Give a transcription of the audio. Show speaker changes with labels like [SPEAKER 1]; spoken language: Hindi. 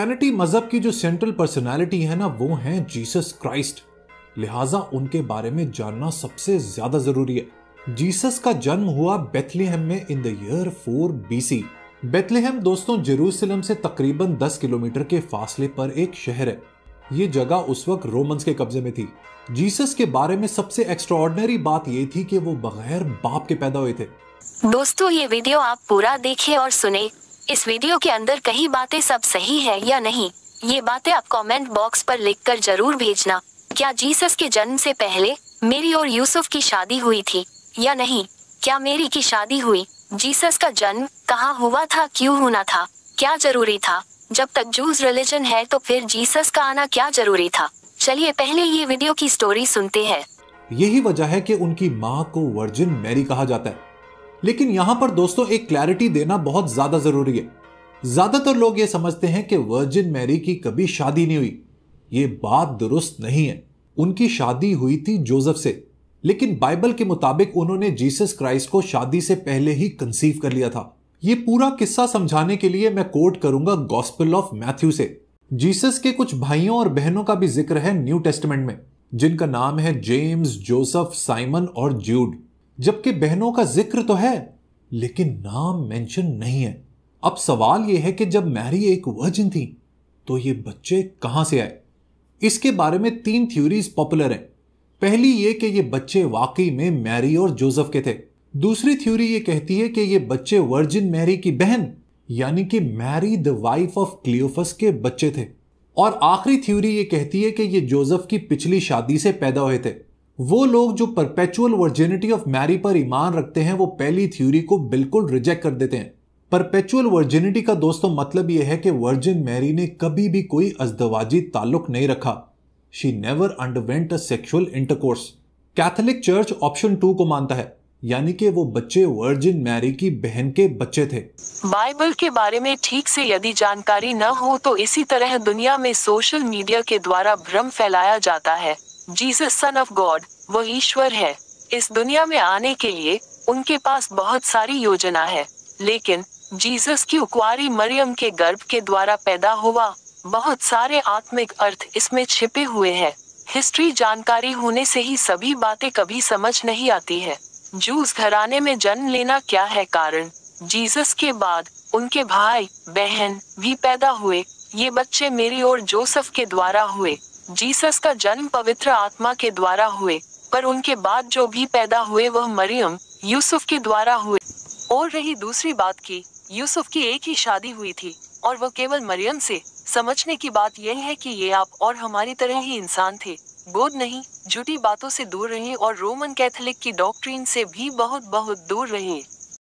[SPEAKER 1] क्रिश्चियनिटी मजहब की जो सेंट्रल पर्सनालिटी है ना वो है जीसस क्राइस्ट लिहाजा उनके बारे में जानना सबसे ज्यादा जरूरी है जीसस का जन्म हुआ बेथलेहम में in the year 4 BC Bethlehem दोस्तों जेरूसलम से तकरीबन 10 किलोमीटर के फासले पर एक शहर है ये जगह उस वक्त रोमन्स के कब्जे में थी जीसस के बारे में सबसे एक्स्ट्रॉर्डनरी बात ये थी कि वो बगैर बाप के पैदा हुए थे
[SPEAKER 2] दोस्तों ये वीडियो आप पूरा देखिए और सुने इस वीडियो के अंदर कही बातें सब सही है या नहीं ये बातें आप कमेंट बॉक्स पर लिखकर जरूर भेजना क्या जीसस के जन्म से पहले मेरी और यूसुफ की शादी हुई थी या नहीं क्या मेरी की शादी हुई जीसस का जन्म कहाँ हुआ था क्यों होना था क्या जरूरी था जब तक जूस रिलीजन है तो फिर जीसस का आना क्या जरूरी था चलिए पहले ये वीडियो की स्टोरी सुनते
[SPEAKER 1] हैं यही वजह है कि उनकी माँ को वर्जिन मैरी कहा जाता है लेकिन यहां पर दोस्तों एक क्लैरिटी देना बहुत ज्यादा जरूरी है ज्यादातर लोग ये समझते हैं कि वर्जिन मैरी की कभी शादी नहीं हुई ये बात दुरुस्त नहीं है उनकी शादी हुई थी जोसेफ से लेकिन बाइबल के मुताबिक उन्होंने जीसस क्राइस्ट को शादी से पहले ही कंसीव कर लिया था ये पूरा किस्सा समझाने के लिए मैं कोट करूंगा गॉस्पल ऑफ मैथ्यू से जीसस के कुछ भाइयों और बहनों का भी जिक्र है न्यू टेस्टमेंट में जिनका नाम है जेम्स जोसफ साइमन और ज्यूड जबकि बहनों का जिक्र तो है लेकिन नाम मेंशन नहीं है अब सवाल यह है कि जब मैरी एक वर्जिन थी तो ये बच्चे कहां से आए इसके बारे में तीन थ्योरीज पॉपुलर हैं पहली ये कि ये बच्चे वाकई में मैरी और जोसेफ के थे दूसरी थ्योरी ये कहती है कि ये बच्चे वर्जिन मैरी की बहन यानी कि Mary the wife of Cleophas के बच्चे थे और आखिरी थ्योरी ये कहती है कि ये जोसेफ की पिछली शादी से पैदा हुए थे वो लोग जो परपेचुअल वर्जिनिटी ऑफ मैरी पर ईमान रखते हैं वो पहली थ्योरी को बिल्कुल रिजेक्ट कर देते हैं परपेचुअल वर्जिनिटी का दोस्तों मतलब यह है कि वर्जिन मैरी ने कभी भी कोई अजदवाजी ताल्लुक नहीं रखा she never underwent a sexual intercourse Catholic church option two को मानता है यानी कि वो बच्चे वर्जिन मैरी की बहन के बच्चे थे
[SPEAKER 3] बाइबल के बारे में ठीक से यदि जानकारी न हो तो इसी तरह दुनिया में सोशल मीडिया के द्वारा भ्रम फैलाया जाता है जीसस सन ऑफ गॉड वह ईश्वर है इस दुनिया में आने के लिए उनके पास बहुत सारी योजना है लेकिन जीसस की उक्वारी मरियम के गर्भ के द्वारा पैदा हुआ बहुत सारे आत्मिक अर्थ इसमें छिपे हुए हैं हिस्ट्री जानकारी होने से ही सभी बातें कभी समझ नहीं आती है जूस घराने में जन्म लेना क्या है कारण जीसस के बाद उनके भाई बहन भी पैदा हुए ये बच्चे मेरी और जोसफ के द्वारा हुए जीसस का जन्म पवित्र आत्मा के द्वारा हुए पर उनके बाद जो भी पैदा हुए वह मरियम यूसुफ के द्वारा हुए और रही दूसरी बात की यूसुफ की एक ही शादी हुई थी और वह केवल मरियम से समझने की बात यह है कि ये आप और हमारी तरह ही इंसान थे बोध नहीं झूठी बातों से दूर रहिए और रोमन कैथोलिक की डॉक्ट्रीन से भी बहुत बहुत दूर रहिए